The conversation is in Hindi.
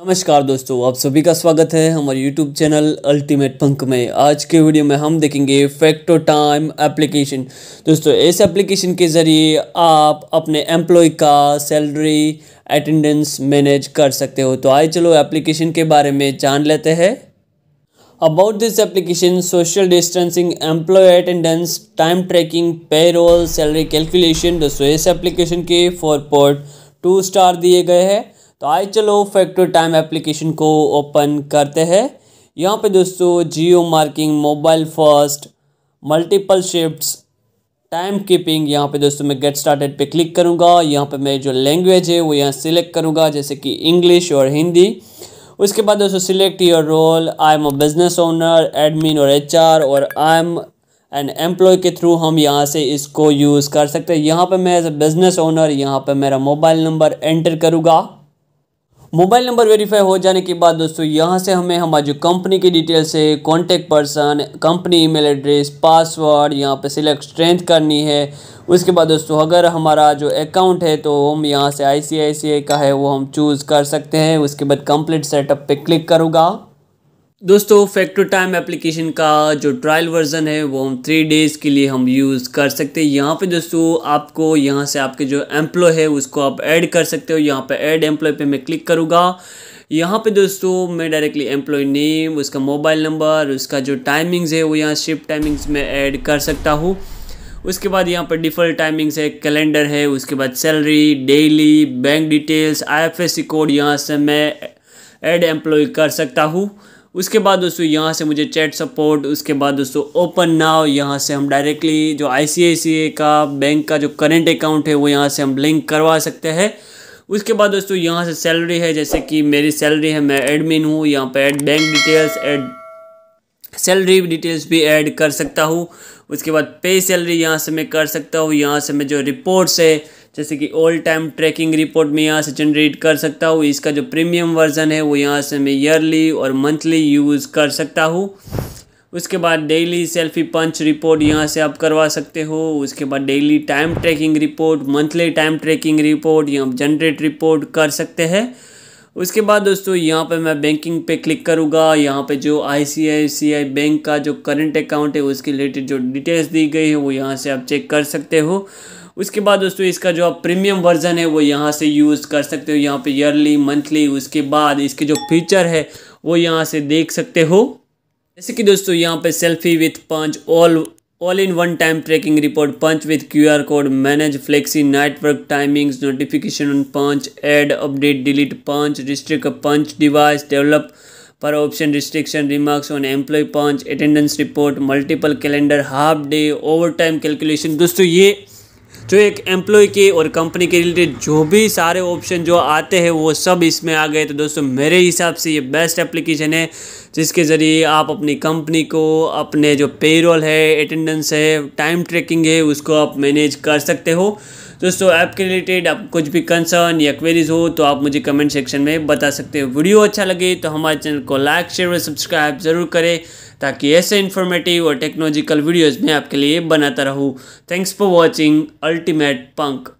नमस्कार दोस्तों आप सभी का स्वागत है हमारे YouTube चैनल अल्टीमेट पंक में आज के वीडियो में हम देखेंगे फैक्टो टाइम एप्लीकेशन दोस्तों इस एप्लीकेशन के ज़रिए आप अपने एम्प्लॉय का सैलरी अटेंडेंस मैनेज कर सकते हो तो आए चलो एप्लीकेशन के बारे में जान लेते हैं about this application social distancing employee attendance time tracking payroll salary calculation दोस्तों इस एप्लीकेशन के फोर पॉइंट टू स्टार दिए गए हैं तो आए चलो फैक्टर टाइम एप्लीकेशन को ओपन करते हैं यहाँ पे दोस्तों geo marking mobile first multiple shifts time keeping यहाँ पे दोस्तों मैं गेट स्टार्टेड पे क्लिक करूँगा यहाँ पे मैं जो लैंग्वेज है वो यहाँ सिलेक्ट करूँगा जैसे कि इंग्लिश और हिंदी उसके बाद दोस्तों select your role I am a business owner admin और एच और आई एम एंड एम्प्लॉय के थ्रू हम यहाँ से इसको यूज़ कर सकते हैं यहाँ पर मैं एज ए बिज़नेस ओनर यहाँ पर मेरा मोबाइल नंबर एंटर करूँगा मोबाइल नंबर वेरीफाई हो जाने के बाद दोस्तों यहाँ से हमें हमारी जो कंपनी की डिटेल्स है contact person company email address password यहाँ पे सिलेक्ट स्ट्रेंथ करनी है उसके बाद दोस्तों अगर हमारा जो अकाउंट है तो हम यहाँ से आई का है वो हम चूज़ कर सकते हैं उसके बाद कंप्लीट सेटअप पे क्लिक करूँगा दोस्तों फैक्टर टाइम एप्लीकेशन का जो ट्रायल वर्जन है वो हम थ्री डेज़ के लिए हम यूज़ कर सकते हैं यहाँ पे दोस्तों आपको यहाँ से आपके जो एम्प्लॉय है उसको आप ऐड कर सकते हो यहाँ पे ऐड एम्प्लॉय पे मैं क्लिक करूँगा यहाँ पे दोस्तों मैं डायरेक्टली एम्प्लॉय नेम उसका मोबाइल नंबर उसका जो टाइमिंग्स है वो यहाँ शिफ्ट टाइमिंग्स में ऐड कर सकता हूँ उसके बाद यहाँ पर डिफ़ॉल्ट टाइमिंग्स है कैलेंडर है उसके बाद salary daily bank details C code यहाँ से मैं ऐड एम्प्लॉय कर सकता हूँ उसके बाद दोस्तों यहाँ से मुझे चैट सपोर्ट उसके बाद दोस्तों ओपन नाव यहाँ से हम डायरेक्टली जो आई का बैंक का जो करेंट अकाउंट है वो यहाँ से हम लिंक करवा सकते हैं उसके बाद दोस्तों यहाँ से सैलरी है जैसे कि मेरी सैलरी है मैं एडमिन हूँ यहाँ पर add bank details add salary details भी ऐड कर सकता हूँ उसके बाद पे सैलरी यहाँ से मैं कर सकता हूँ यहाँ से मैं जो रिपोर्ट्स है जैसे कि ऑल टाइम ट्रैकिंग रिपोर्ट में यहाँ से जनरेट कर सकता हूँ इसका जो प्रीमियम वर्जन है वो यहाँ से मैं ईयरली और मंथली यूज़ कर सकता हूँ उसके बाद डेली सेल्फी पंच रिपोर्ट यहाँ से आप करवा सकते हो उसके बाद daily time tracking report monthly time tracking report यहाँ जनरेट रिपोर्ट कर सकते हैं उसके बाद दोस्तों यहाँ पे मैं बैंकिंग पे क्लिक करूँगा यहाँ पे जो आई बैंक का जो करंट अकाउंट है उसके रिलेटेड जो डिटेल्स दी गई है वो यहाँ से आप चेक कर सकते हो उसके बाद दोस्तों इसका जो आप प्रीमियम वर्जन है वो यहाँ से यूज़ कर सकते हो यहाँ पे ईयरली मंथली उसके बाद इसके जो फीचर है वो यहाँ से देख सकते हो जैसे कि दोस्तों यहाँ पे selfie with punch all all in one time tracking report punch with Q R code manage flexi network timings notification on punch add update delete punch restrict punch device developer option restriction remarks on employee punch attendance report multiple calendar half day overtime calculation दोस्तों ये जो तो एक एम्प्लॉय के और कंपनी के रिलेटेड जो भी सारे ऑप्शन जो आते हैं वो सब इसमें आ गए तो दोस्तों मेरे हिसाब से ये बेस्ट एप्लीकेशन है जिसके ज़रिए आप अपनी कंपनी को अपने जो पेरोल है अटेंडेंस है टाइम ट्रैकिंग है उसको आप मैनेज कर सकते हो दोस्तों ऐप के रिलेटेड आप कुछ भी कंसर्न या क्वेरीज हो तो आप मुझे कमेंट सेक्शन में बता सकते हो वीडियो अच्छा लगे तो हमारे चैनल को लाइक शेयर और सब्सक्राइब ज़रूर करें ताकि ऐसे इन्फॉर्मेटिव और टेक्नोलॉजिकल वीडियोज़ मैं आपके लिए बनाता रहूँ thanks for watching ultimate punk